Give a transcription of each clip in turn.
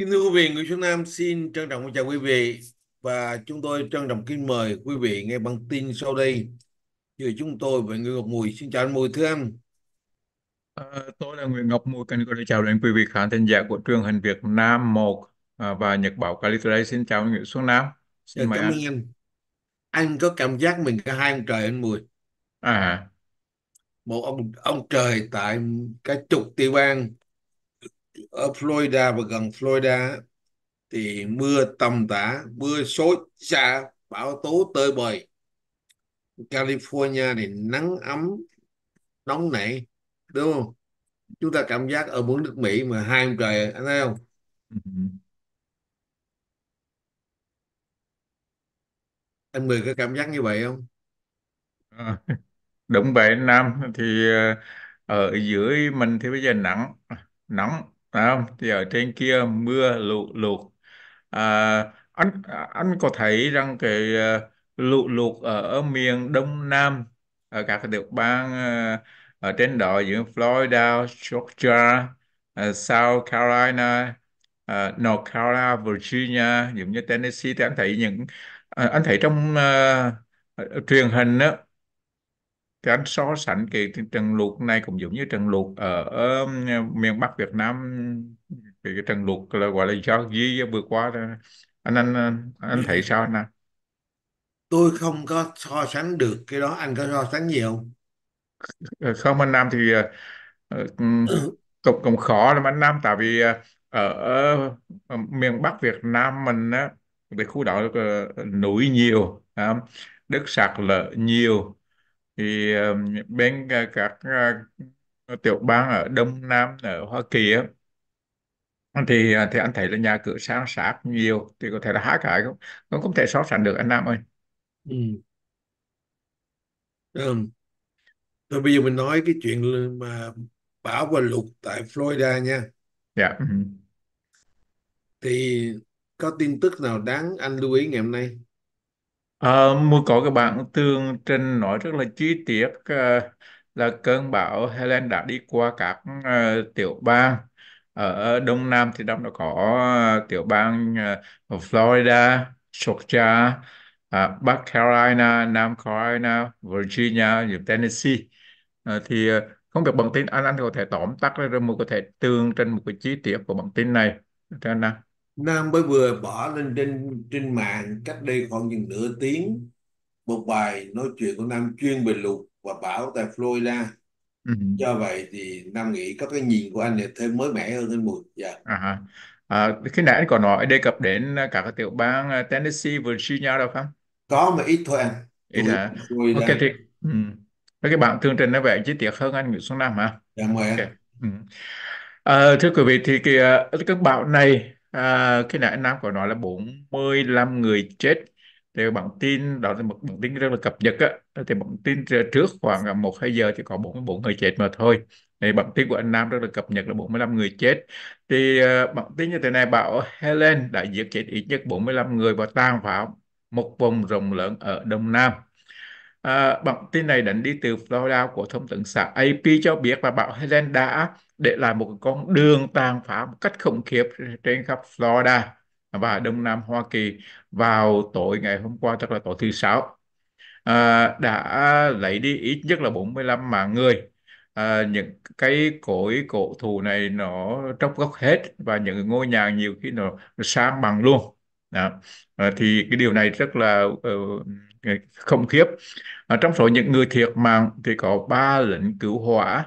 Kính thưa quý vị, Nguyễn Xuân Nam xin trân trọng chào quý vị và chúng tôi trân trọng kính mời quý vị nghe bản tin sau đây giữa chúng tôi với Nguyễn Ngọc Mùi. Xin chào anh Mùi thưa anh. À, tôi là Nguyễn Ngọc Mùi, kênh tôi chào đến quý vị khán thính giả của trường hình Việt Nam 1 à, và Nhật Báo California. Xin chào Nguyễn Xuân Nam. Xin dạ, mời anh. anh. Anh có cảm giác mình cả hai ông trời anh Mùi. À. Một ông ông trời tại cái trục tiểu bang ở Florida và gần Florida thì mưa tầm tã mưa sối xa, bão tố tơi bời California thì nắng ấm nóng nảy đúng không chúng ta cảm giác ở bốn nước Mỹ mà hai ông trời anh thấy không anh ừ. Mười có cảm giác như vậy không Ờ, à, đúng vậy anh Nam thì ờ, ở dưới mình thì bây giờ nắng nóng phải không thì ở trên kia mưa lụt lụt à, anh à, anh có thấy rằng cái ờ, lụt lụt ở miền đông nam ở các cái địa bang ờ, ở trên đó giữa Florida, Georgia, ờ, South Carolina, North Carolina, Virginia, giống như Tennessee thì anh thấy những anh thấy trong uh, truyền hình đó cái anh so sánh cái trận lụt này cũng giống như trận lụt ở, ở ờ, miền Bắc Việt Nam cái, cái trận lụt là gọi là do gì vừa qua anh anh anh, anh thấy sao anh tôi không có so sánh được cái đó anh có so sánh nhiều ờ, không anh Nam thì uh, ờ, cũng cũng khó lắm anh Nam tại vì uh, ở miền Bắc Việt Nam mình á cái khu đảo núi nhiều à, đất sạt lở nhiều thì bên ờ, các ờ, tiểu bang ở đông nam ở hoa kỳ á thì ờ, thì anh thấy là nhà cửa sáng sát nhiều thì có thể là hai cái không cũng không thể so sánh được anh Nam ơi Ừ. Um, Thôi bây giờ mình nói cái chuyện mà bão và lụt tại Florida nha. dạ ừ. Thì có tin tức nào đáng anh lưu ý ngày hôm nay? Ờ, Mới có các bạn tường trình nói rất là chi tiết ờ, là cơn bão Helen đã đi qua các ờ, tiểu bang ở ờ, Đông Nam thì trong đó có ờ, tiểu bang ờ, Florida, Georgia, à, Bắc Carolina, Nam Carolina, Virginia, rồi Tennessee. Ờ, thì ờ, không biết bản tin anh anh có thể tóm tắt ra rồi mình có thể tường trình một cái chi tiết của bản tin này cho anh Năng. Nam mới vừa bỏ lên trên trên mạng cách đây khoảng chừng nửa tiếng một bài nói chuyện của Nam chuyên về luật và bảo tại Florida. Ừ. Do vậy thì Nam nghĩ có cái nhìn của anh này thêm mới mẻ hơn thêm một. Dạ. À, ha. à, khi nãy anh còn nói đề cập đến các tiểu bang à, Tennessee, Virginia đâu không? Có mà ít thôi anh. Ít hả? Ok thì ừ. Cái bản tường trình nó vẻ chi tiết hơn anh Nguyễn Xuân Nam hả? Dạ mời anh. Ừ. À, thưa quý vị thì cái, à, cái bão này à, khi nãy anh Nam có nói là 45 người chết thì bản tin đó là một bản tin rất là cập nhật á thì bản tin trước khoảng một hai giờ thì có 44 người chết mà thôi thì bản tin của anh Nam rất là cập nhật là 45 người chết thì uh, ờ, bản tin như thế này bảo Helen đã giết chết ít nhất 45 người và tan vào một vùng rộng lớn ở Đông Nam À, bản tin này đánh đi từ Florida của thông tấn xã AP cho biết và bảo Helen đã để lại một con đường tàn phá một cách khủng khiếp trên khắp Florida và Đông Nam Hoa Kỳ vào tối ngày hôm qua tức là tối thứ sáu à, đã lấy đi ít nhất là 45 mạng người à, những cái cối cổ thụ này nó tróc gốc hết và những ngôi nhà nhiều khi nó, nó sang bằng luôn À, thì cái điều này rất là uh, ờ, không khiếp à, trong số những người thiệt mạng thì có ba lệnh cứu hỏa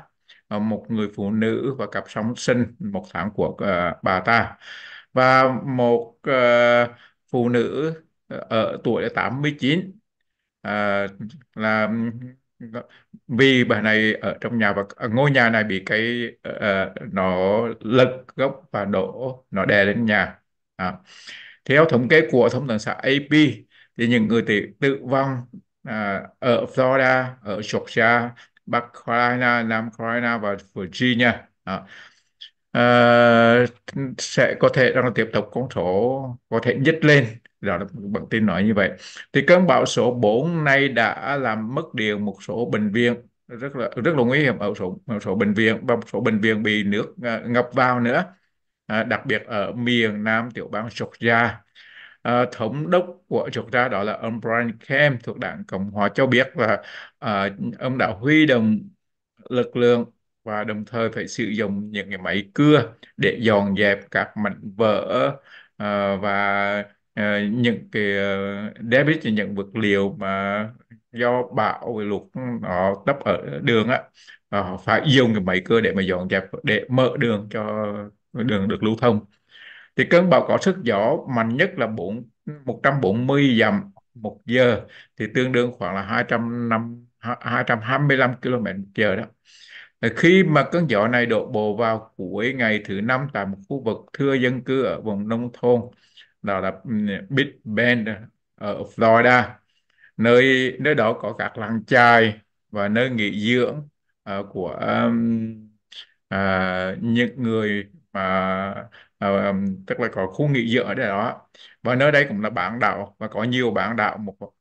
Ờ, một người phụ nữ và cặp song sinh một tháng của uh, bà ta và một uh, phụ nữ ở tuổi 89 à, là vì bà này ở trong nhà và ngôi nhà này bị cái uh, nó lật gốc và đổ nó đè lên nhà à. theo thống kê của thông tấn xã AP thì những người tự, tử vong à, ở Florida ở Georgia Bắc Carolina, Nam Carolina và Virginia. Đó. À, sẽ có thể đang tiếp tục con số có thể nhích lên đó là bản tin nói như vậy thì cơn bão số 4 nay đã làm mất điện một số bệnh viện rất là rất là nguy hiểm ở số một số bệnh viện và một số bệnh viện bị nước à, ngập vào nữa à, đặc biệt ở miền Nam tiểu bang Georgia uh, thống đốc của chúng ta đó là ông Brian Kemp thuộc đảng Cộng hòa cho biết là uh, ông đã huy động lực lượng và đồng thời phải sử dụng những cái máy cưa để dọn dẹp các mảnh vỡ uh, và uh, những cái uh, debit những vật liệu mà do bão lụt nó tấp ở đường á họ phải dùng cái máy cưa để mà dọn dẹp để mở đường cho đường được lưu thông thì cơn bão có sức gió mạnh nhất là 4, 140 dặm một giờ thì tương đương khoảng là 205 225 km một giờ đó ờ, khi mà cơn gió này đổ bộ vào cuối ngày thứ năm tại một khu vực thưa dân cư ở vùng nông thôn đó là ừ, Big Bend ờ, ở Florida nơi nơi đó có các làng chài và nơi nghỉ dưỡng uh, của um, uh, những người mà ờ, tức là có khu nghỉ dưỡng ở đây đó và nơi đây cũng là bán đảo và có nhiều bán đảo một uh,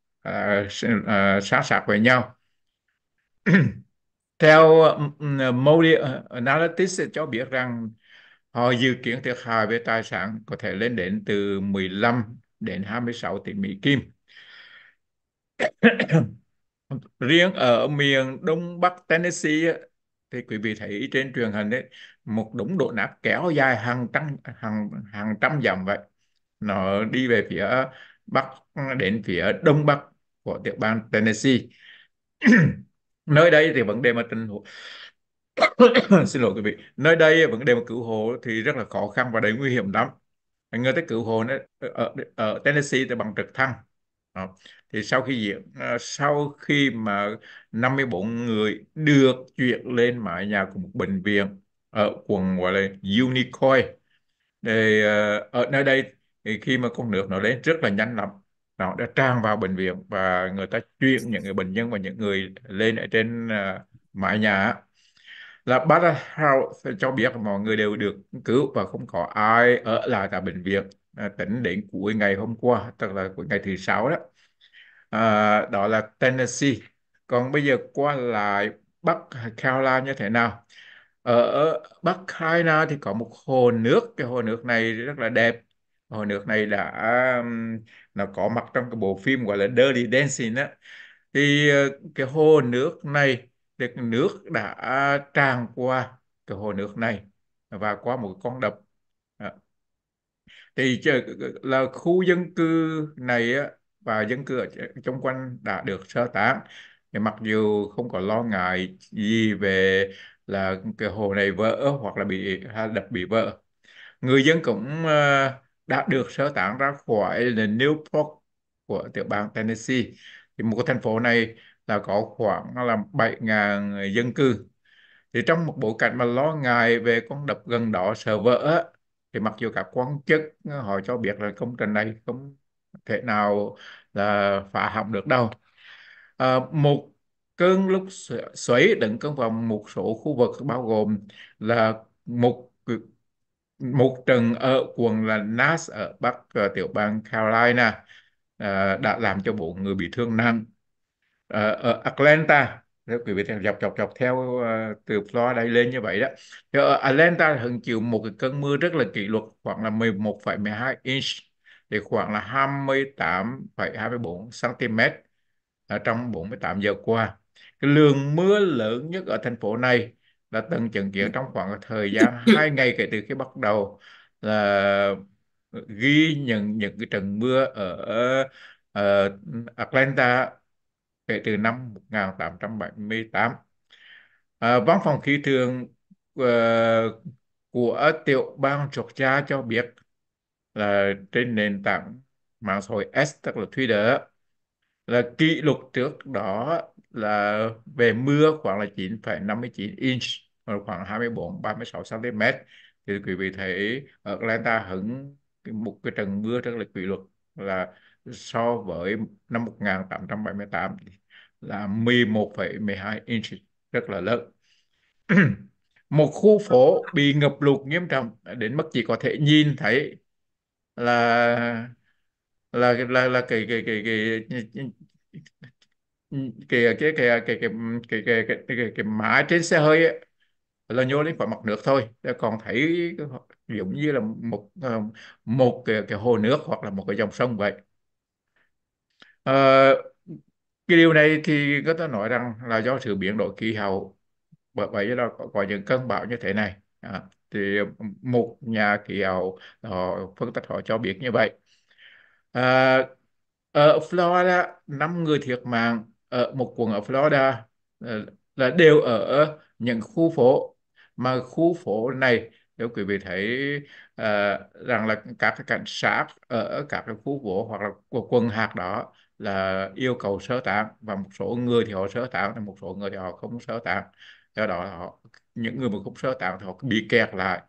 uh, sát sát với nhau theo Modi ờ, Analytics cho biết rằng họ dự kiến thiệt hại về tài sản có thể lên đến từ 15 đến 26 tỷ Mỹ Kim. Riêng ở miền Đông Bắc Tennessee thì quý vị thấy trên truyền hình đấy một đống đổ nát kéo dài hàng trăm hàng hàng trăm dặm vậy nó đi về phía bắc đến phía đông bắc của tiểu bang Tennessee nơi đây thì vấn đề mà tình huống xin lỗi quý vị nơi đây vấn đề mà cứu hộ thì rất là khó khăn và đầy nguy hiểm lắm người tới cứu hộ ở, ở Tennessee thì bằng trực thăng à, thì sau khi diễn à, sau khi mà 54 người được chuyển lên mái nhà của một bệnh viện ở quận gọi là Unicoi để à, ở nơi đây thì khi mà con nước nó lên rất là nhanh lắm nó đã tràn vào bệnh viện và người ta chuyển những người bệnh nhân và những người lên ở trên à, mái nhà là Barra Health cho biết mọi người đều được cứu và không có ai ở lại tại bệnh viện tỉnh à, tính đến cuối ngày hôm qua tức là cuối ngày thứ sáu đó à, đó là Tennessee còn bây giờ qua lại Bắc Carolina như thế nào ở Bắc Carolina thì có một hồ nước cái hồ nước này rất là đẹp hồ nước này đã nó có mặt trong cái bộ phim gọi là Dirty Dancing đó thì ờ, cái hồ nước này thì nước đã tràn qua cái hồ nước này và qua một con đập thì là khu dân cư này và dân cư ở trong quanh đã được sơ tán thì mặc dù không có lo ngại gì về là cái hồ này vỡ hoặc là bị đập bị vỡ người dân cũng ờ, đã được sơ tán ra khỏi là Newport của tiểu bang Tennessee thì một cái thành phố này là có khoảng là 7.000 dân cư thì trong một bộ cảnh mà lo ngại về con đập gần đó sợ vỡ thì mặc dù các quan chức ờ, họ cho biết là công trình này không thể nào là phá hỏng được đâu à, một cơn lốc xoáy đựng cơn vào một số khu vực bao gồm là một một trận ở quần là Nas ở bắc uh, tiểu bang Carolina uh, đã làm cho bộ người bị thương nặng uh, ở Atlanta nếu quý vị dọc dọc dọc theo uh, từ Florida lên như vậy đó thì ở Atlanta hứng chịu một cái cơn mưa rất là kỷ luật khoảng là 11,12 inch thì khoảng là 28,24 cm ở trong 48 giờ qua cái lượng mưa lớn nhất ở thành phố này đã từng chứng kiến trong khoảng thời gian 2 ngày kể từ khi bắt đầu là ghi nhận những cái trận mưa ở uh, Atlanta kể từ năm 1878. À, ờ, văn phòng khí tượng uh, của tiểu bang Georgia cho biết là trên nền tảng mạng xã hội S tức là Twitter là kỷ lục trước đó là về mưa khoảng là 9,59 inch khoảng 24 36 cm thì quý vị thấy ở Atlanta hứng một cái trận mưa rất là kỷ lục là so với năm 1878 là 11,12 inch rất là lớn một khu phố bị ngập lụt nghiêm trọng đến mức chỉ có thể nhìn thấy là là là là cái cái cái cái cái cái cái cái cái cái cái cái cái cái mã trên xe hơi ấy, là nhô lên khỏi mặt nước thôi còn thấy giống như là một một cái, cái hồ nước hoặc là một cái dòng sông vậy Uh, cái điều này thì có ta nói rằng là do sự biến đổi khí hậu bởi vậy là có, có những cơn bão như thế này à, thì một nhà khí hậu họ ờ, phân tích họ cho biết như vậy à, ở Florida năm người thiệt mạng ở một quận ở Florida ờ, là đều ở những khu phố mà khu phố này nếu quý vị thấy uh, rằng là các cảnh sát ở các khu phố hoặc là quận hạt đó là yêu cầu sơ tán và một số người thì họ sơ tán một số người thì họ không sơ tán do đó họ những người mà không sơ tán thì họ bị kẹt lại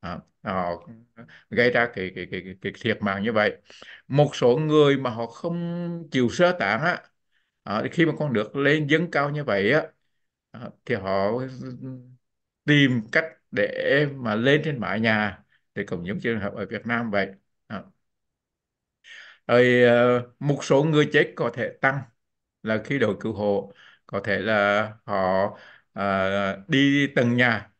à, họ gây ra cái cái cái cái thiệt mạng như vậy một số người mà họ không chịu sơ tán á à, khi mà con được lên dâng cao như vậy á à, thì họ tìm cách để mà lên trên mái nhà thì cũng những trường hợp ở Việt Nam vậy ơi ờ, một số người chết có thể tăng là khi đội cứu hộ có thể là họ à, đi từng nhà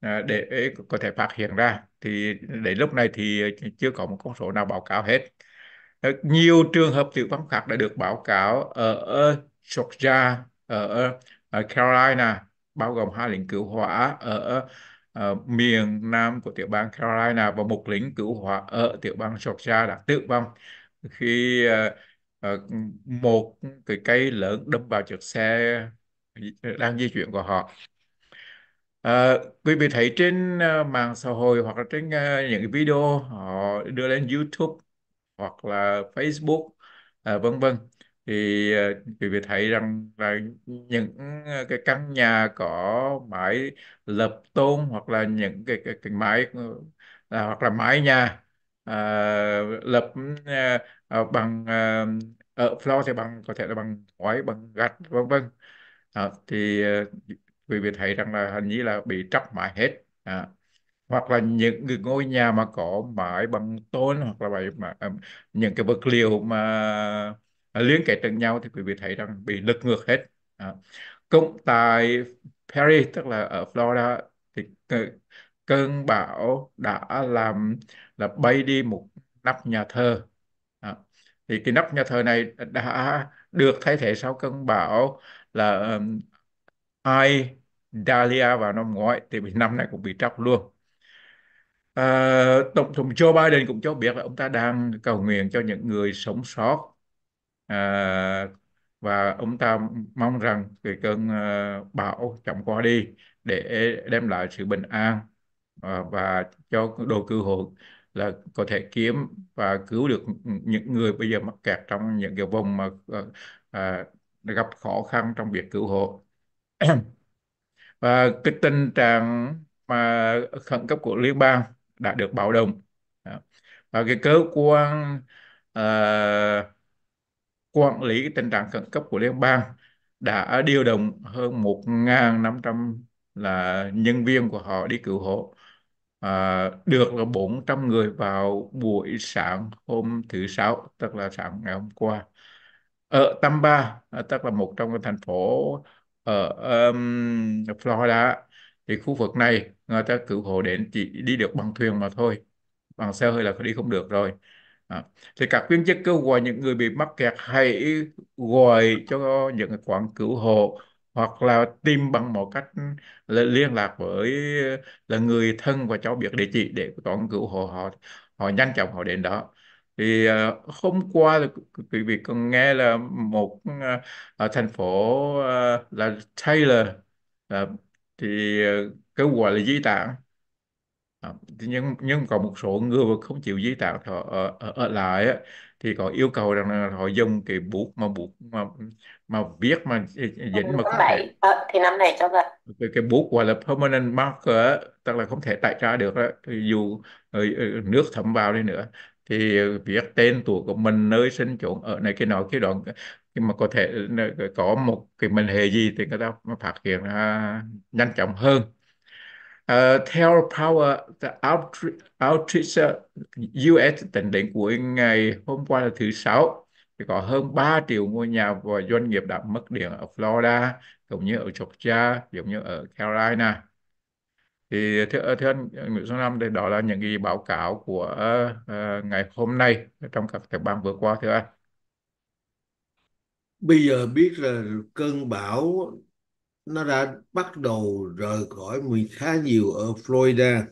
à, để có thể phát hiện ra thì đến lúc này thì chưa có một con số nào báo cáo hết nhiều trường hợp tử vong khác đã được báo cáo ở Georgia ở Carolina bao gồm hai lính cứu hỏa ở uh, miền nam của tiểu bang Carolina và một lính cứu hỏa ở tiểu bang Georgia đã tử vong khi uh, uh, một cái cây lớn đâm vào chiếc xe đang di chuyển của họ. À, quý vị thấy trên mạng xã hội hoặc là trên những video họ đưa lên YouTube hoặc là Facebook à, vân vân thì quý ờ, vị thấy rằng là những ờ, cái căn nhà có mái lợp tôn hoặc là những cái cái, cái mái ờ, à, hoặc là mái nhà à, lợp à, bằng à, ở floor thì bằng có thể là bằng ngói bằng gạch vân vân à, thì à, quý vị thấy rằng là hình như là bị tróc mái hết à, hoặc là những cái ngôi nhà mà có mái bằng tôn hoặc là vậy mà những cái vật liệu mà Ờ, liên kết lẫn nhau thì quý vị thấy rằng bị lật ngược hết à. cũng tại Perry tức là ở Florida thì cơn bão đã làm là bay đi một nắp nhà thờ à. thì cái nắp nhà thờ này đã được thay thế sau cơn bão là um, ai Dahlia vào năm ngoái thì bị năm nay cũng bị tróc luôn À, Tổng thống Joe Biden cũng cho biết là ông ta đang cầu nguyện cho những người sống sót à, và ông ta mong rằng cái cơn ờ, bão chậm qua đi để đem lại sự bình an à, và cho đồ cứu hộ là có thể kiếm và cứu được những người bây giờ mắc kẹt trong những cái vùng mà à, gặp khó khăn trong việc cứu hộ và cái tình trạng mà khẩn cấp của liên bang đã được báo động và cái cơ quan uh, quản lý tình trạng khẩn cấp của liên bang đã điều động hơn 1.500 là nhân viên của họ đi cứu hộ à, được là 400 người vào buổi sáng hôm thứ sáu tức là sáng ngày hôm qua ở Tampa à, tức là một trong các thành phố ở um, Florida thì khu vực này người ta cứu hộ đến chỉ đi được bằng thuyền mà thôi bằng xe hơi là đi không được rồi À, thì các viên chức kêu gọi những người bị mắc kẹt hãy gọi cho những quán cứu hộ hoặc là tìm bằng một cách là liên lạc với là người thân và cho biết địa chỉ để quán cứu hộ họ họ nhanh chóng họ đến đó thì uh, hôm qua là quý vị còn nghe là một uh, ở thành phố uh, là Taylor uh, thì uh, kêu gọi là di tản Ờ, nhưng nhưng có một số người mà không chịu di tản họ ở, ờ, ở, ờ, ở lại á, thì có yêu cầu rằng là họ dùng cái bút mà bút mà mà viết mà dính mà tháng không thể bảy ờ, thì năm này cho vậy cái, cái bút gọi là permanent marker á, tức là không thể tẩy ra được á, dù nước thấm vào đi nữa thì ờ, viết tên tuổi của mình nơi sinh chỗ ở này cái nọ cái đoạn nhưng mà có thể có một cái mệnh hệ gì thì người ta phát hiện ra nhanh chóng hơn uh, theo Power the Outreach, US ờ, tính đến cuối ngày hôm qua là thứ sáu thì có hơn 3 triệu ngôi nhà và doanh nghiệp đã mất điện ở Florida cũng như ở Georgia giống như ở Carolina thì thưa, ờ, thưa anh Nguyễn Xuân Nam đây đó là những cái báo cáo của uh, ngày hôm nay trong các tập ban vừa qua thưa anh bây giờ biết là cơn bão nó đã bắt đầu rời khỏi mình khá nhiều ở Florida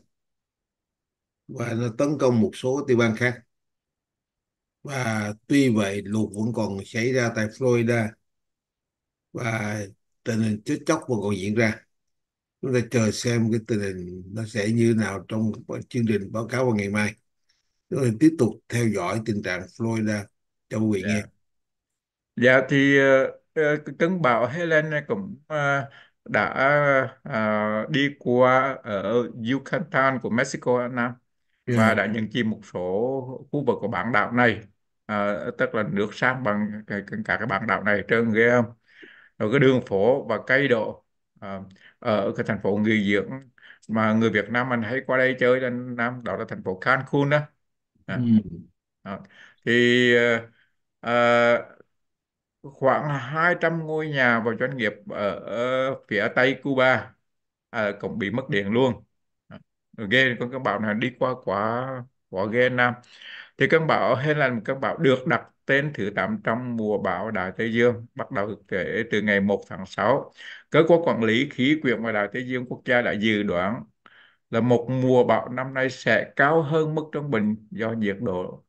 và nó tấn công một số tiểu bang khác và tuy vậy lụt vẫn còn xảy ra tại Florida và tình hình chết chóc vẫn còn diễn ra chúng ta chờ xem cái tình hình nó sẽ như nào trong chương trình báo cáo vào ngày mai chúng ta tiếp tục theo dõi tình trạng Florida cho quý vị yeah. Dạ. nghe dạ thì ờ, Trấn ờ, Bảo Helen cũng ờ, đã ờ, đi qua ở Yucatan của Mexico Anh Nam ừ. và đã nhận chìm một số khu vực của bán đảo này à, tức là nước sang bằng cả cái bán đảo này trơn ghê không rồi cái đường phố và cây độ à, ở cái thành phố nghỉ dưỡng mà người Việt Nam mình hay qua đây chơi lên Nam đó là thành phố Cancun đó à, mm. à, thì à, khoảng 200 ngôi nhà và doanh nghiệp ở, ở phía tây Cuba à, cũng bị mất điện luôn ghê con cơn bão này đi qua quả quả ghê Nam thì cơn bão hay là cơn bão được đặt tên thứ 8 trong mùa bão Đại Tây Dương bắt đầu kể từ ngày 1 tháng 6 cơ quan quản lý khí quyển và Đại Tây Dương quốc gia đã dự đoán là một mùa bão năm nay sẽ cao hơn mức trung bình do nhiệt độ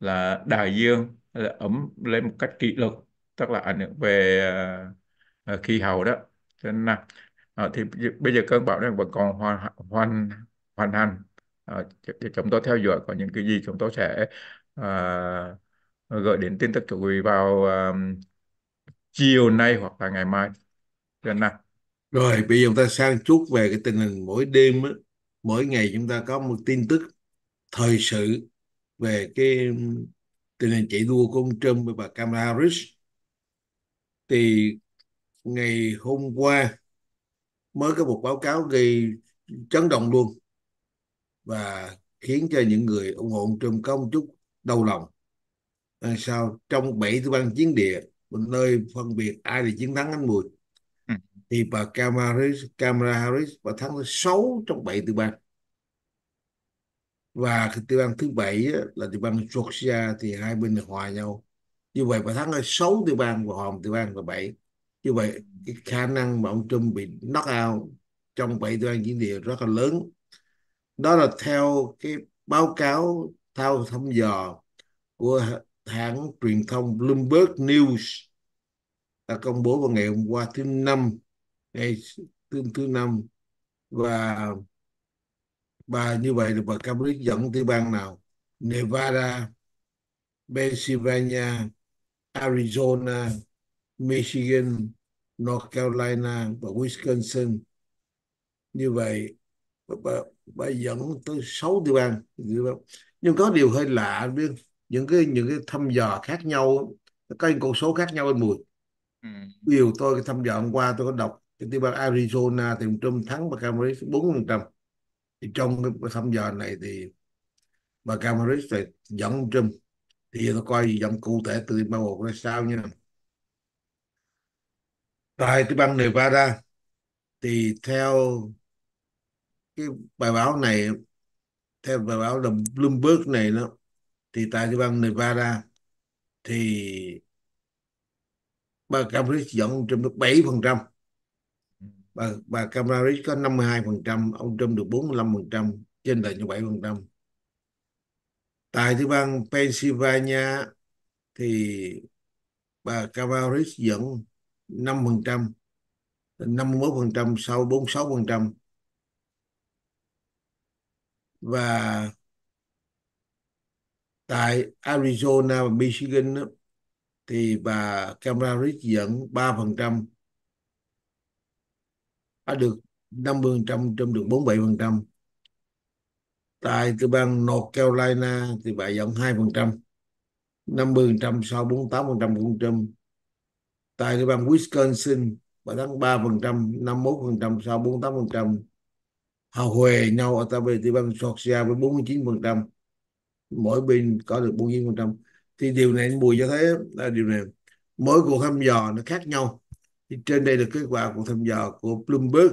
là đại dương là ấm lên một cách kỷ lục tức là ảnh hưởng về uh, khí hậu đó cho nên là uh, thì bây giờ cơn bão đang vẫn còn hoàn hoàn hoàn hành uh, chúng tôi theo dõi có những cái gì chúng tôi sẽ uh, gửi đến tin tức chủ quý vào uh, chiều nay hoặc là ngày mai cho nên là rồi bây giờ chúng ta sang chút về cái tình hình mỗi đêm á, mỗi ngày chúng ta có một tin tức thời sự về cái tình hình chạy đua của ông Trump và bà Kamala Harris thì ngày hôm qua mới có một báo cáo gây chấn động luôn và khiến cho những người ủng hộ Trump có một chút đau lòng à, sao trong bảy tiểu bang chiến địa một nơi phân biệt ai thì chiến thắng anh mùi ừ. thì bà Kamala Harris, Kamala Harris bà thắng thứ sáu trong bảy tiểu bang và cái tiểu bang thứ bảy là tiểu bang Georgia thì hai bên hòa nhau như vậy bà thắng ở 6 tiểu bang và hòm tiểu bang và 7 như vậy ừ. cái khả năng mà ông Trump bị knock out trong 7 tiểu bang chiến địa rất là lớn đó là theo cái báo cáo thao thăm dò của hãng truyền thông Bloomberg News đã công bố vào ngày hôm qua thứ năm ngày thứ thứ năm và và như vậy là bà Cambridge dẫn tiểu bang nào Nevada, Pennsylvania, Arizona, Michigan, North Carolina và Wisconsin. Như vậy bà, bà dẫn tới 6 tiểu bang. Nhưng có điều hơi lạ biết những cái những cái thăm dò khác nhau có những con số khác nhau anh Mùi. Ừ. Điều tôi cái thăm dò hôm qua tôi có đọc cái tiểu bang Arizona thì Trump thắng bà Kamala Harris 4%. Thì trong cái thăm dò này thì bà Kamala Harris dẫn Trump bây giờ tôi coi dòng cụ thể từ bao gồm ra sao nha tại cái bang Nevada thì theo cái bài báo này theo bài báo là Bloomberg này đó thì tại cái bang Nevada thì bà Cambridge dẫn ông Trump được 7 phần trăm bà, bà Cambridge có 52 phần trăm ông Trump được 45 phần trăm trên lệch 7 phần trăm tại tiểu bang Pennsylvania thì bà Kamala Harris dẫn 5% 51% sau 46% và tại Arizona và Michigan thì bà Kamala Harris dẫn 3% đã được 50% trong được 47% tại tiểu bang North Carolina thì bà dẫn 2%, 50% sau 48% của Trump. Tại tiểu bang Wisconsin bà thắng 3%, 51% sau 48%. hào huề nhau ở tại về từ bang Georgia với 49%. Mỗi bên có được 49%. Thì điều này Bùi cho thấy là điều này mỗi cuộc thăm dò nó khác nhau. Thì trên đây là kết quả của thăm dò của Bloomberg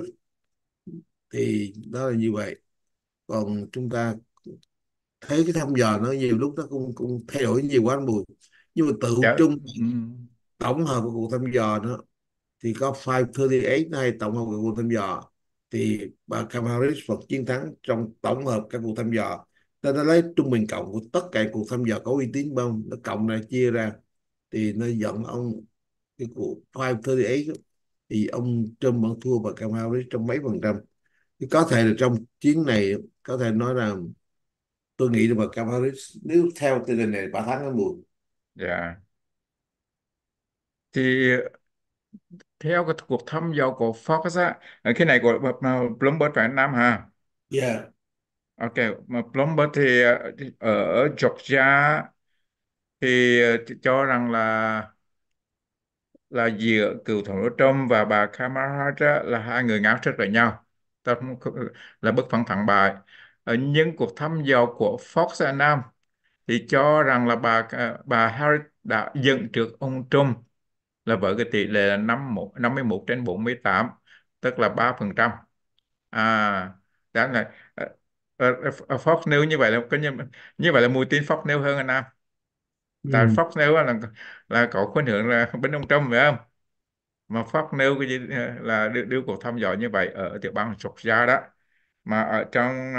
thì đó là như vậy còn chúng ta thấy cái thăm dò nó nhiều lúc nó cũng cũng thay đổi nhiều quá anh Bùi nhưng mà tự dạ. chung ừ. tổng hợp của cuộc thăm dò đó thì có 538 hay tổng hợp của cuộc thăm dò thì bà Kamala Harris vẫn chiến thắng trong tổng hợp các cuộc thăm dò ta đã lấy trung bình cộng của tất cả cuộc thăm dò có uy tín bao nó cộng ra chia ra thì nó dẫn ông cái cuộc 538 thì ông Trump vẫn thua bà Kamala Harris trong mấy phần trăm có thể là trong chiến này có thể nói là tôi nghĩ là bà Paris nếu theo tình hình này ba tháng nó buồn dạ thì theo cái cuộc thăm dò của Fox á à, cái này của Bloomberg Việt Nam hả yeah dạ. ok mà Bloomberg thì ở Georgia ờ, thì cho rằng là là giữa cựu tổng thống Trump và bà Kamala Harris là hai người ngáo trước lại nhau ta là bất phân thắng bại ở ờ, những cuộc thăm dò của Fox ở Nam thì cho rằng là bà ờ, bà Harris đã dựng trước ông Trump là với cái tỷ lệ là 51, 51 trên 48 tức là 3% à đó này ờ, Fox News như vậy là có như, như vậy là mùi tin Fox News hơn anh Nam tại ừ. Fox News là là có khuynh hướng là bên ông Trump phải không mà Pháp nêu cái gì ờ, là đưa, đưa cuộc thăm dò như vậy ở tiểu bang Georgia đó mà ở trong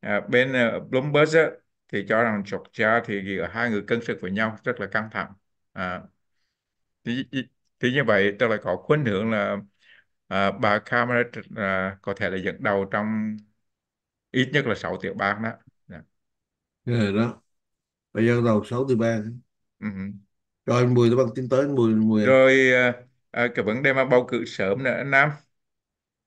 à, bên Bloomberg á, thì cho rằng Georgia thì hai người cân sức với nhau rất là căng thẳng à, thì, thì như vậy tức là có khuynh hướng là à, bà Kamala à, có thể là dẫn đầu trong ít nhất là 6 tiểu bang đó yeah. Dạ. đó bây giờ đầu 6 tiểu bang ừ. rồi 10 tiểu bang tiến tới 10 10 rồi à, à, cái vấn đề mà bầu cử sớm nữa anh Nam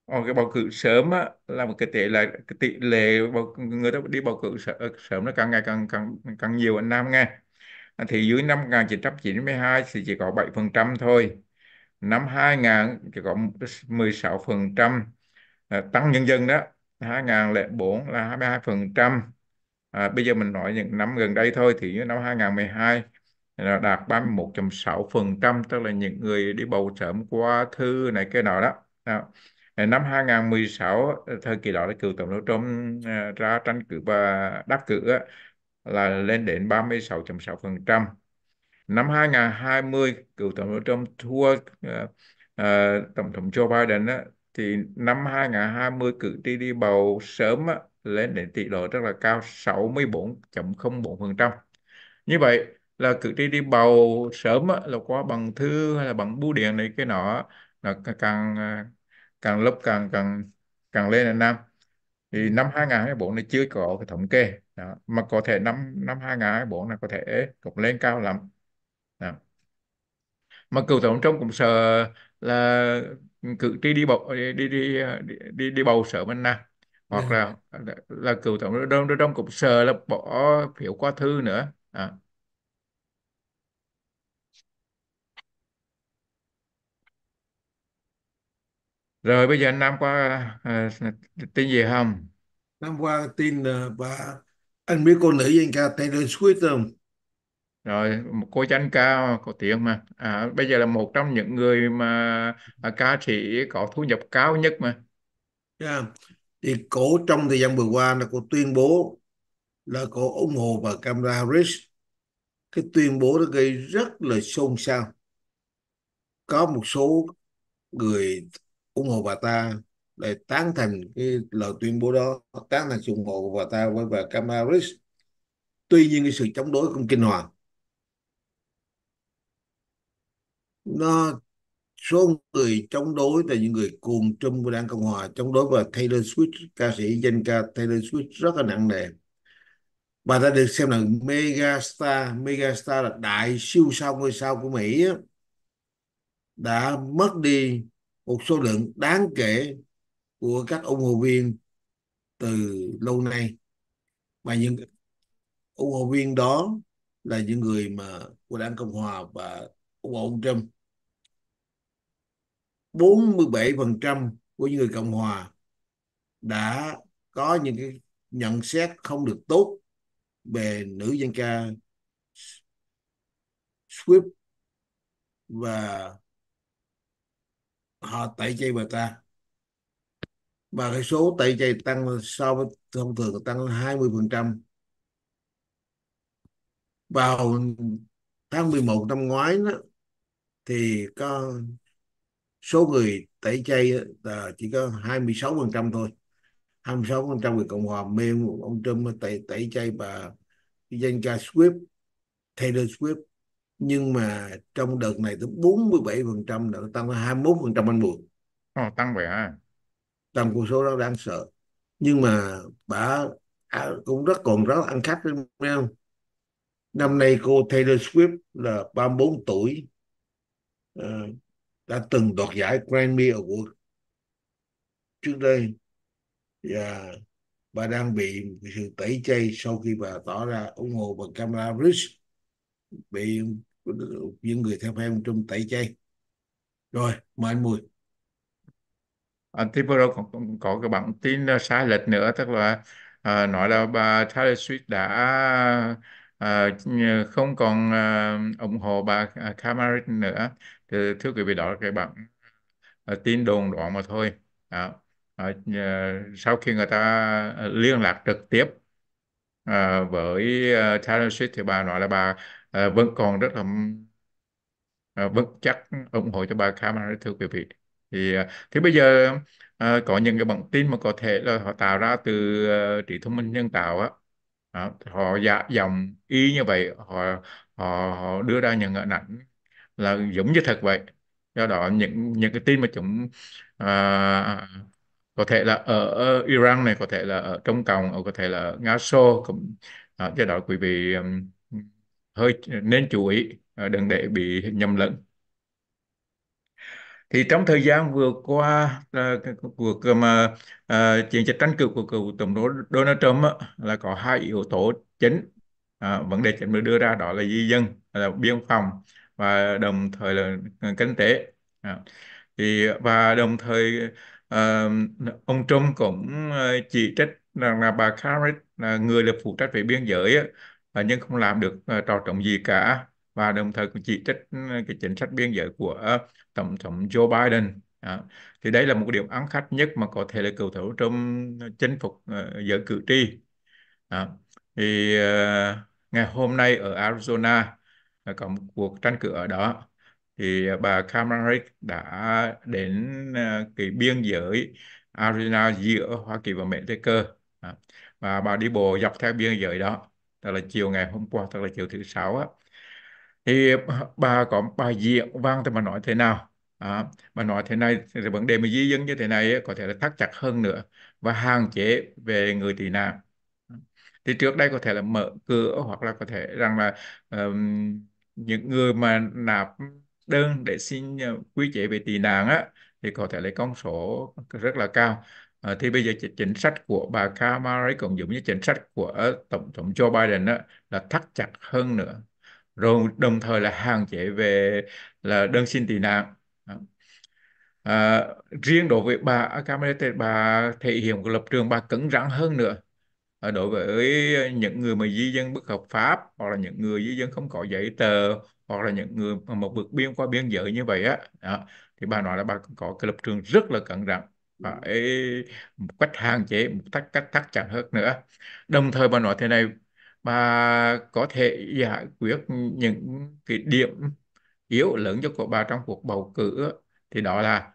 còn ờ, cái bầu cử sớm á, là một cái tỷ là cái tỷ lệ bầu, người ta đi bầu cử ờ, sớm, nó càng ngày càng càng càng nhiều anh Nam nghe à, thì dưới năm 1992 thì chỉ có 7% thôi năm 2000 chỉ có 16% trăm à, tăng nhân dân đó 2004 là 22% à, bây giờ mình nói những năm gần đây thôi thì như năm 2012 là đạt 31.6% tức là những người đi bầu sớm qua thư này cái nào đó. đó. Năm 2016 ờ, thời kỳ đó là cựu tổng thống Trump ờ, ra tranh cử và đắc cử là lên đến 36.6%. Năm 2020 cựu tổng thống Trump thua uh, uh, tổng thống Joe Biden á, thì năm 2020 cử tri đi bầu sớm á, lên đến tỷ lệ rất là cao 64.04%. Như vậy là cử tri đi bầu sớm á, là qua bằng thư hay là bằng bưu điện này cái nọ là càng à, càng lớp càng càng càng lên ở Nam thì năm 2024 này chưa có cái thống kê đó. mà có thể năm năm 2024 này có thể cũng lên cao lắm đó. mà cựu tổng trump cũng sợ là cử tri đi bầu đi đi đi đi, đi bầu sớm bên nào hoặc dạ. là là cựu tổng Donald Trump cũng sợ là bỏ phiếu qua thư nữa à. Rồi bây giờ anh Nam có à, tin gì không? Năm qua tin uh, bà anh biết cô nữ danh ca Taylor Swift không? Rồi một cô chanh ca có tiếng mà. À, bây giờ là một trong những người mà à, ca sĩ có thu nhập cao nhất mà. Yeah. Dạ. Thì cổ trong thời gian vừa qua là cô tuyên bố là cô ủng hộ bà Kamala Harris. Cái tuyên bố đó gây rất là xôn xao. Có một số người ủng hộ bà ta để tán thành cái lời tuyên bố đó tán thành sự ủng hộ của bà ta với bà Kamala tuy nhiên cái sự chống đối không kinh hoàng nó số người chống đối là những người cuồng trung của đảng cộng hòa chống đối và Taylor Swift ca sĩ danh ca Taylor Swift rất là nặng nề bà ta được xem là mega star mega star là đại siêu sao ngôi sao của Mỹ đã mất đi một số lượng đáng kể của các ủng hộ viên từ lâu nay mà những ủng hộ viên đó là những người mà của đảng Cộng hòa và ủng hộ ông Trump 47% của những người Cộng hòa đã có những cái nhận xét không được tốt về nữ dân ca Swift và họ tẩy chay bà ta và cái số tẩy chay tăng so với thông thường tăng 20 vào tháng 11 năm ngoái đó, thì có số người tẩy chay là chỉ có 26 thôi 26 người Cộng hòa mê ông Trump tẩy tẩy chay bà danh ca Swift Taylor Swift nhưng mà trong đợt này tới 47% đã tăng tới 21% anh buồn Ồ, tăng vậy hả? Tăng con số đó đáng sợ. Nhưng mà bà à, cũng rất còn rất ăn khách đúng không? Năm nay cô Taylor Swift là 34 tuổi à, đã từng đoạt giải Grammy Award trước đây và bà đang bị sự tẩy chay sau khi bà tỏ ra ủng hộ bà Kamala Harris bị những người theo phe ông Trung tẩy chay rồi mời anh Mùi anh tiếp vừa rồi còn, có cái bản tin sai à, lệch nữa tức là à, nói là bà Taylor Swift đã à, không còn à, ủng hộ bà à, Kamala nữa thì thưa quý vị đó là cái bản à, tin đồn đó mà thôi à, à, à sau khi người ta liên lạc trực tiếp à, với Taylor Swift thì bà nói là bà à, vẫn còn rất là à, vững chắc ủng hộ cho bà Kamala thưa quý vị thì ờ, thì bây giờ à, có những cái bản tin mà có thể là họ tạo ra từ uh, trí thông minh nhân tạo á à, họ dạ dòng ý như vậy họ, họ họ đưa ra những hình ảnh là giống như thật vậy do đó những những cái tin mà chúng à, có thể là ở, Iran này có thể là ở Trung cộng có thể là ở Nga Xô cũng à, do đó quý vị um, hơi nên chú ý à, đừng để bị nhầm lẫn thì trong thời gian vừa qua à, cuộc mà uh, chiến dịch tranh cử của cựu tổng thống Donald Trump là có hai yếu tố chính uh, vấn đề chính được đưa ra đó là di dân là biên phòng và đồng thời là kinh tế uh, thì và đồng thời uh, ông Trump cũng chỉ trích rằng là bà Harris là người là phụ trách về biên giới nhưng không làm được ờ, trò trọng gì cả và đồng thời cũng chỉ trích ừ, cái chính sách biên giới của ờ, tổng thống Joe Biden À, thì đây là một điểm ăn khách nhất mà có thể là cầu thủ trong chinh phục uh, ờ, giữa cử tri. À, thì uh, ngày hôm nay ở Arizona uh, có một cuộc tranh cử ở đó thì uh, bà Kamala Harris đã đến uh, cái biên giới Arizona giữa Hoa Kỳ và Mexico à, và bà đi bộ dọc theo biên giới đó tức là chiều ngày hôm qua tức là chiều thứ sáu á thì bà có bà diện văn thì bà nói thế nào à, bà nói thế này thì vấn đề mà di dân như thế này có thể là thắt chặt hơn nữa và hạn chế về người tị nạn thì trước đây có thể là mở cửa hoặc là có thể rằng là um, những người mà nạp đơn để xin ờ, quy chế về tị nạn á thì có thể lấy con số rất là cao À, thì bây giờ chính sách của bà Kamala cũng giống như chính sách của ờ, tổng thống Joe Biden đó, là thắt chặt hơn nữa rồi đồng thời là hạn chế về là đơn xin tị nạn à, riêng đối với bà Kamala bà thể hiện một lập trường bà cứng rắn hơn nữa à, đối với những người mà di dân bất hợp pháp hoặc là những người di dân không có giấy tờ hoặc là những người mà một vượt biên qua biên giới như vậy á đó, thì bà nói là bà có cái lập trường rất là cẩn rắn phải một cách hạn chế một cách cách thắt chặt hơn nữa đồng thời bà nói thế này bà có thể giải quyết những cái điểm yếu lớn cho của bà trong cuộc bầu cử thì đó là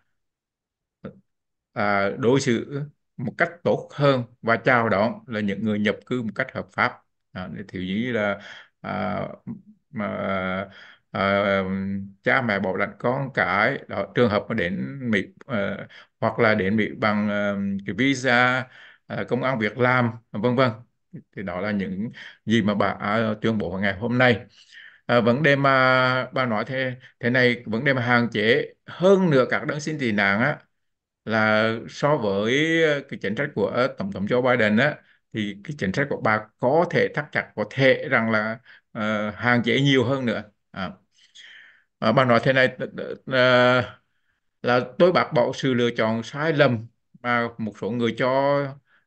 à, đối xử một cách tốt hơn và chào đón là những người nhập cư một cách hợp pháp à, thì như là à, mà à, cha mẹ bảo lãnh con cái đó trường hợp mà đến Mỹ à, hoặc là đến Mỹ bằng à, cái visa à, công an việc làm vân vân thì đó là những gì mà bà à, tuyên bố vào ngày hôm nay à, vấn đề mà bà nói thế thế này vấn đề mà hạn chế hơn nữa các đơn xin tị nạn á là so với cái chính sách của tổng thống Joe Biden á thì cái chính sách của bà có thể thắt chặt có thể rằng là uh, hạn chế nhiều hơn nữa À. à, bà nói thế này à, là tôi bác bỏ sự lựa chọn sai lầm mà một số người cho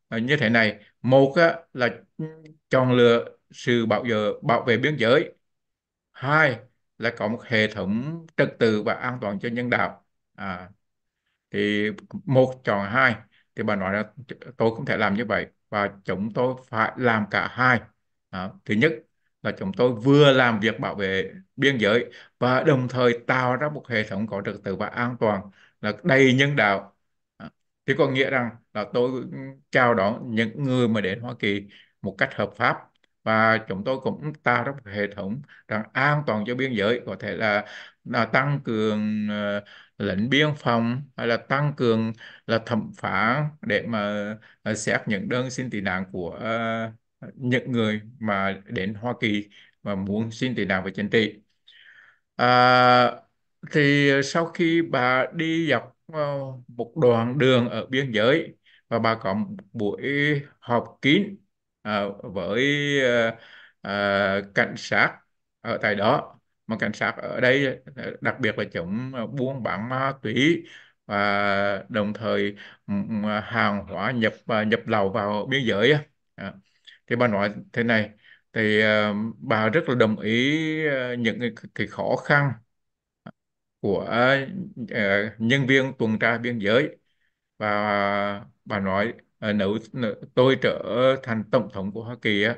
à, như thế này một á, là chọn lựa sự bảo vệ bảo vệ biên giới hai là có một hệ thống trật tự và an toàn cho nhân đạo à, thì một chọn hai thì bà nói là tôi không thể làm như vậy và chúng tôi phải làm cả hai à, thứ nhất là chúng tôi vừa làm việc bảo vệ biên giới và đồng thời tạo ra một hệ thống có trật tự và an toàn là đầy nhân đạo à, thì có nghĩa rằng là tôi chào đón những người mà đến Hoa Kỳ một cách hợp pháp và chúng tôi cũng tạo ra một hệ thống rằng an toàn cho biên giới có thể là, là tăng cường uh, ờ, lệnh biên phòng hay là tăng cường là thẩm phán để mà uh, xét những đơn xin tị nạn của uh, những người mà đến Hoa Kỳ và muốn xin tị nạn về chính trị. À, thì sau khi bà đi dọc ờ, một đoạn đường ở biên giới và bà có một buổi họp kín à, với à, cảnh sát ở tại đó mà cảnh sát ở đây đặc biệt là chống buôn bán ma túy và đồng thời hàng hóa nhập nhập lậu vào biên giới à thì bà nói thế này thì uh, bà rất là đồng ý uh, những cái, cái khó khăn của uh, nhân viên tuần tra biên giới và bà nói nếu, nếu tôi trở thành tổng thống của Hoa Kỳ á,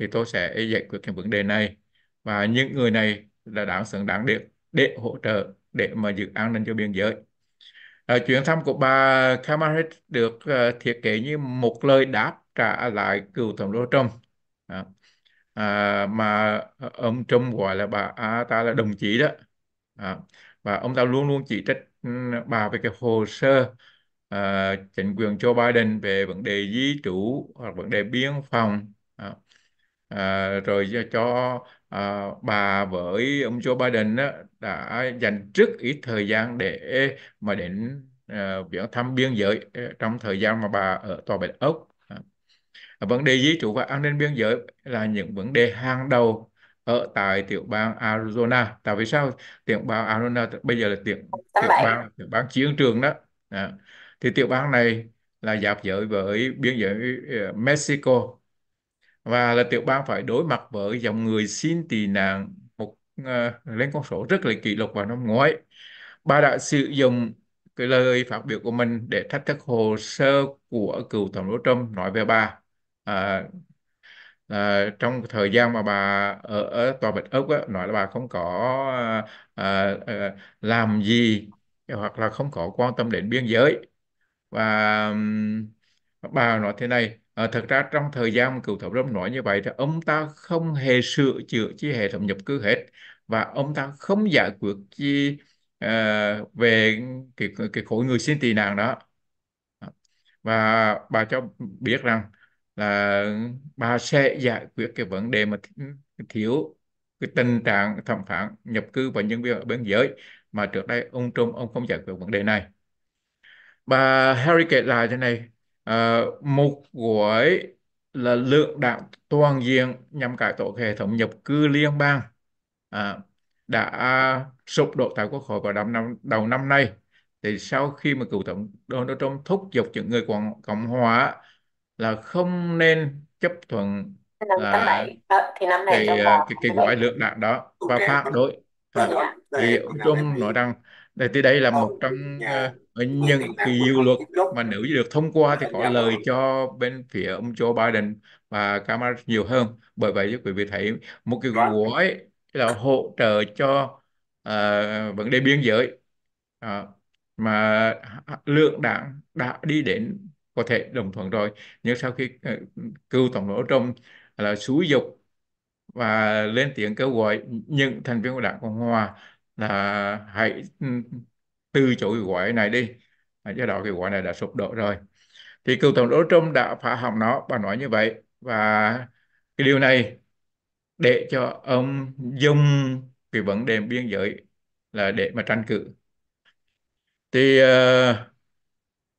thì tôi sẽ giải quyết cái vấn đề này và những người này là đảng xứng đáng để để hỗ trợ để mà giữ an ninh cho biên giới. À, chuyến thăm của bà Kamala được uh, thiết kế như một lời đáp trả lại cựu tổng đốc Trump à, mà ông Trump gọi là bà à, ta là đồng chí đó à, và ông ta luôn luôn chỉ trách ừ, bà về cái hồ sơ à, chính quyền Joe Biden về vấn đề di trú hoặc vấn đề biên phòng à, à, rồi cho à, bà với ông Joe Biden đó, đã dành rất ít thời gian để mà đến à, viếng thăm biên giới ờ, trong thời gian mà bà ở tòa Bạch Ốc vấn đề di trú và an ninh biên giới là những vấn đề hàng đầu ở tại tiểu bang Arizona tại vì sao tiểu bang Arizona bây giờ là tiểu tiểu bang tiểu bang chiến trường đó à. thì tiểu bang này là giáp giới với biên giới ờ, Mexico và là tiểu bang phải đối mặt với dòng người xin tị nạn một uh, lên con số rất là kỷ lục vào năm ngoái bà đã sử dụng cái lời phát biểu của mình để thách thức hồ sơ của cựu tổng thống Trump nói về bà à, à, trong thời gian mà bà ở, ở tòa Bạch Ốc á, nói là bà không có à, à, à làm gì hoặc là không có quan tâm đến biên giới và um, bà nói thế này à, thật ra trong thời gian cựu tổng thống nói như vậy thì ông ta không hề sửa chữa chi hệ thống nhập cư hết và ông ta không giải quyết chi à, về cái, cái khối người xin tị nạn đó và bà cho biết rằng là bà sẽ giải quyết cái vấn đề mà thiếu cái tình trạng thẩm phán nhập cư và nhân viên ở biên giới mà trước đây ông Trump ông không giải quyết vấn đề này. Bà Harry kể lại thế này, uh, một gói là lượng đảng toàn diện nhằm cải tổ hệ thống nhập cư liên bang à, đã sụp đổ tại quốc hội vào đầu năm, đầu năm nay thì sau khi mà cựu tổng Donald Trump thúc giục những người cộng, cộng hòa là không nên chấp thuận năm tháng à, bảy ờ, thì năm này cái, cho à, cái, cái gọi lượng lạc đó dạ. và okay. phản đối à, thì ông Trung nói rằng đây thì đây là một trong uh, những cái dự luật mà nếu được thông qua thì dạ, có dạ. lời cho bên phía ông Joe Biden và Kamala nhiều hơn bởi vậy quý vị thấy một cái gói là hỗ trợ cho uh, vấn đề biên giới uh, mà lượng đảng đã đi đến có thể đồng thuận rồi nhưng sau khi ờ, cựu tổng thống Trump là xúi dục và lên tiếng kêu gọi những thành viên của đảng cộng hòa là hãy ừ, từ chối cái gọi này đi do đó cái gọi này đã sụp đổ rồi thì cựu tổng thống Trump đã phá hỏng nó và nói như vậy và cái điều này để cho ông dùng cái vấn đề biên giới là để mà tranh cử thì uh,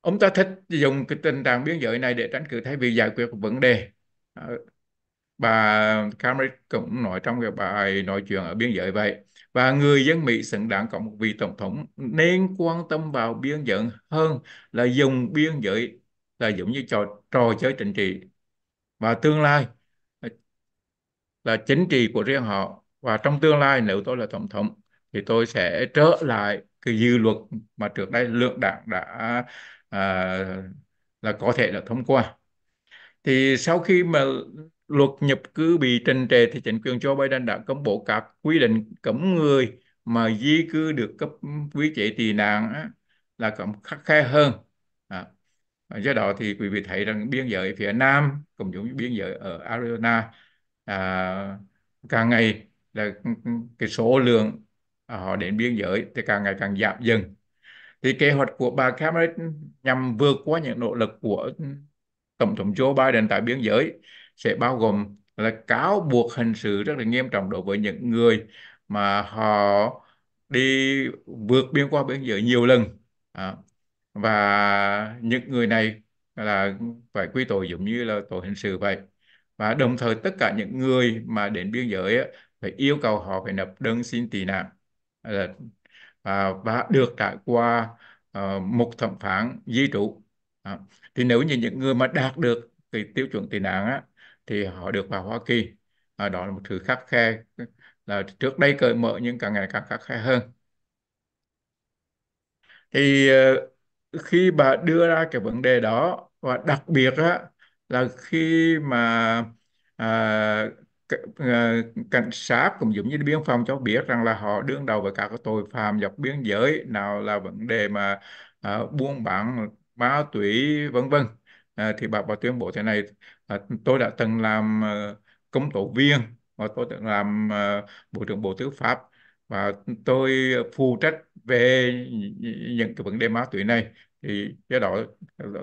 ông ta thích dùng cái tình trạng biến giới này để tránh cử thay vì giải quyết một vấn đề bà Cameron cũng nói trong cái bài nói chuyện ở biên giới vậy và người dân Mỹ xứng đáng có một vị tổng thống nên quan tâm vào biên giới hơn là dùng biên giới là giống như trò trò chơi chính trị và tương lai là chính trị của riêng họ và trong tương lai nếu tôi là tổng thống thì tôi sẽ trở lại cái dự luật mà trước đây lượng đảng đã À, là có thể là thông qua thì sau khi mà luật nhập cư bị trình trệ thì chính quyền Joe Biden đã công bố các quy định cấm người mà di cư được cấp quy chế tị nạn á, là cấm khắc khe hơn à. do đó thì quý vị thấy rằng biên giới phía nam cũng giống biên giới ở Arizona à, càng ngày là cái số lượng họ đến biên giới thì càng ngày càng giảm dần thì kế hoạch của bà Cameron nhằm vượt qua những nỗ lực của Tổng thống Joe Biden tại biên giới sẽ bao gồm là cáo buộc hình sự rất là nghiêm trọng đối với những người mà họ đi vượt biên qua biên giới nhiều lần à, và những người này là phải quy tội giống như là tội hình sự vậy và đồng thời tất cả những người mà đến biên giới ấy, phải yêu cầu họ phải nộp đơn xin tị nạn là à, và được trải qua à, một thẩm phán di trú à, thì nếu như những người mà đạt được cái tiêu chuẩn tị nạn á, thì họ được vào Hoa Kỳ à, đó là một thứ khắc khe là trước đây cởi mở nhưng càng ngày càng khắc khe hơn thì ờ, khi bà đưa ra cái vấn đề đó và đặc biệt á, là khi mà à, Ờ, cảnh sát cũng giống như biên phòng cho biết rằng là họ đương đầu với các tội phạm dọc biên giới nào là vấn đề mà à, buôn bán ma túy vân vân à, thì bà bà tuyên bố thế này à, tôi đã từng làm à, công tố viên và tôi từng làm à, bộ trưởng bộ tư pháp và tôi phụ trách về những cái vấn đề ma túy này thì do đó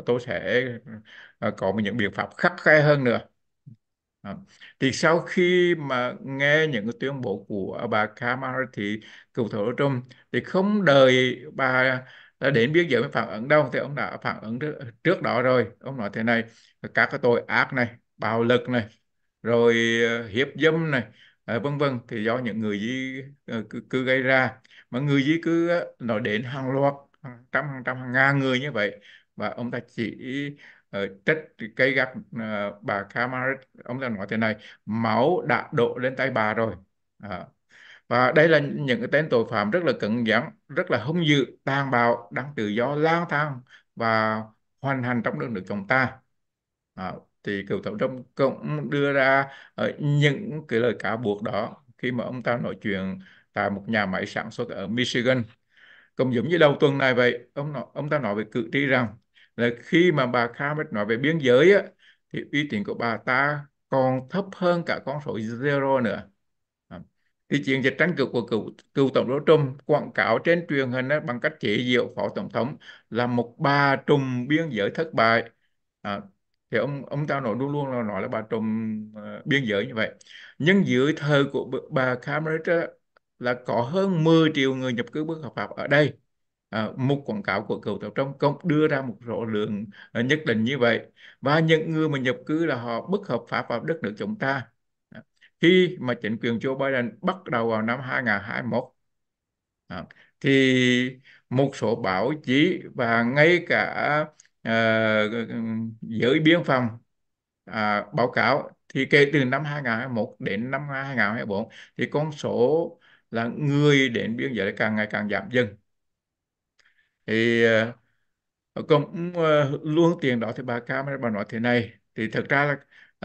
tôi sẽ có những biện pháp khắc khe hơn nữa À, thì sau khi mà nghe những cái tuyên bố của bà Kamala thì cựu thủ tướng Trump thì không đợi bà đã đến biết giới mới phản ứng đâu thì ông đã phản ứng trước, trước đó rồi ông nói thế này các cái tội ác này bạo lực này rồi ờ, hiếp dâm này ờ, vân vân thì do những người di cư, cư gây ra mà người di cư nó đến hàng loạt hàng trăm hàng trăm hàng ngàn người như vậy và ông ta chỉ Ờ, trách cây gắt ờ, bà Kamala ông ta nói thế này máu đã đổ lên tay bà rồi à, và đây là những cái tên tội phạm rất là cứng giản, rất là hung dữ tàn bạo đang tự do lang thang và hoàn hành trong đất nước chúng ta à, thì cựu tổng thống cũng đưa ra những cái lời cáo buộc đó khi mà ông ta nói chuyện tại một nhà máy sản xuất ở Michigan cũng giống như đầu tuần này vậy ông ông ta nói với cử tri rằng là khi mà bà Khamet nói về biên giới á, thì uy tín của bà ta còn thấp hơn cả con số zero nữa à, thì chuyện dịch tranh cử của cựu, cựu tổng thống Trump quảng cáo trên truyền hình đó, bằng cách chỉ diệu phó tổng thống là một bà trùm biên giới thất bại à, thì ông ông ta nói luôn luôn là nói là bà trùm uh, biên giới như vậy nhưng dưới thời của bà Cameron là có hơn 10 triệu người nhập cư bất hợp pháp ở đây Ờ, mục quảng cáo của cầu tàu trong công đưa ra một số lượng ờ, nhất định như vậy và những người mà nhập cư là họ bất hợp pháp vào đất nước chúng ta ờ, khi mà chính quyền Joe Biden bắt đầu vào năm 2021 thì một số báo chí và ngay cả à, giới biên phòng à, báo cáo thì kể từ năm 2021 đến năm 2024 thì con số là người đến biên giới càng ngày càng giảm dần thì uh, cũng uh, ờ, luôn tiền đó thì bà camera bà nói thế này thì thực ra là,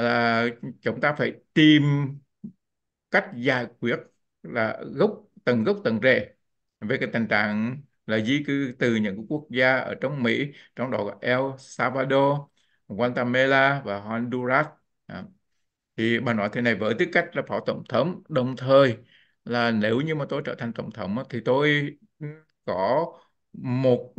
là chúng ta phải tìm cách giải quyết là gốc tầng gốc tầng rễ về cái tình trạng là di cư từ những quốc gia ở trong Mỹ trong đó có El Salvador, Guatemala và Honduras à. thì bà nói thế này với tư cách là phó tổng thống đồng thời là nếu như mà tôi trở thành tổng thống thì tôi ừ, có một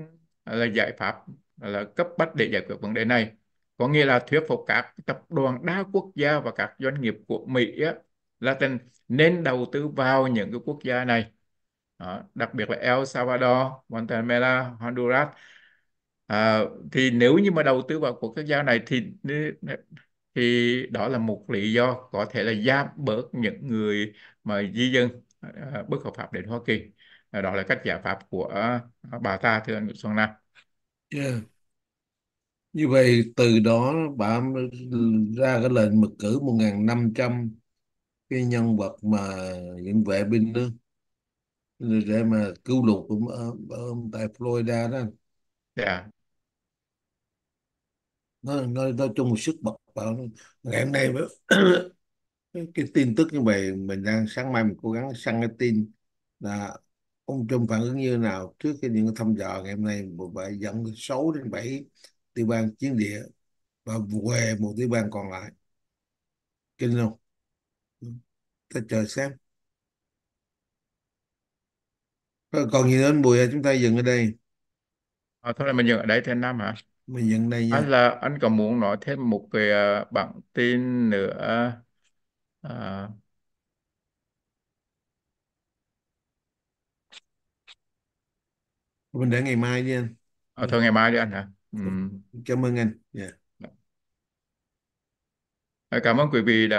là giải pháp là cấp bách để giải quyết vấn đề này có nghĩa là thuyết phục các tập đoàn đa quốc gia và các doanh nghiệp của Mỹ á, là tình nên đầu tư vào những cái quốc gia này đó, đặc biệt là El Salvador, Guatemala, Honduras à, thì nếu như mà đầu tư vào của quốc gia này thì thì đó là một lý do có thể là giảm bớt những người mà di dân à, bất hợp pháp đến Hoa Kỳ Ờ, đó là cách giải pháp của ờ, bà ta thưa anh Nguyễn Xuân Nam yeah. Dạ. như vậy từ đó bà ra cái lệnh mật cử 1.500 cái nhân vật mà những vệ binh đó để mà cứu lục ở, ở, ờ, tại Florida đó dạ yeah. nó nó nó chung một sức bật vào ngày hôm nay cái tin tức như vậy mình đang sáng mai mình cố gắng săn cái tin là ông Trung phản ứng như nào trước khi những thăm dò ngày hôm nay một bệ dẫn 6 đến 7 tiểu bang chiến địa và về một tiểu bang còn lại kinh không ta chờ xem Rồi còn gì nữa anh Bùi à? chúng ta dừng ở đây à, thôi là mình dừng ở đây thêm năm hả mình dừng đây nha anh là anh còn muốn nói thêm một cái uh, à, bản tin nữa à, mình để ngày mai đi anh à thôi ngày mai đi anh hả? Ừ. cảm ơn anh Dạ. dạ. Cảm ơn quý vị đã